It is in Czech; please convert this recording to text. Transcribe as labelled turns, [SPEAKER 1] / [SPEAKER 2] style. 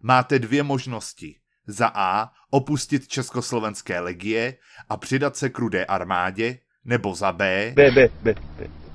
[SPEAKER 1] Máte dvě možnosti. Za A opustit československé legie
[SPEAKER 2] a přidat se k rudé armádě, nebo za B... B, B, B, B.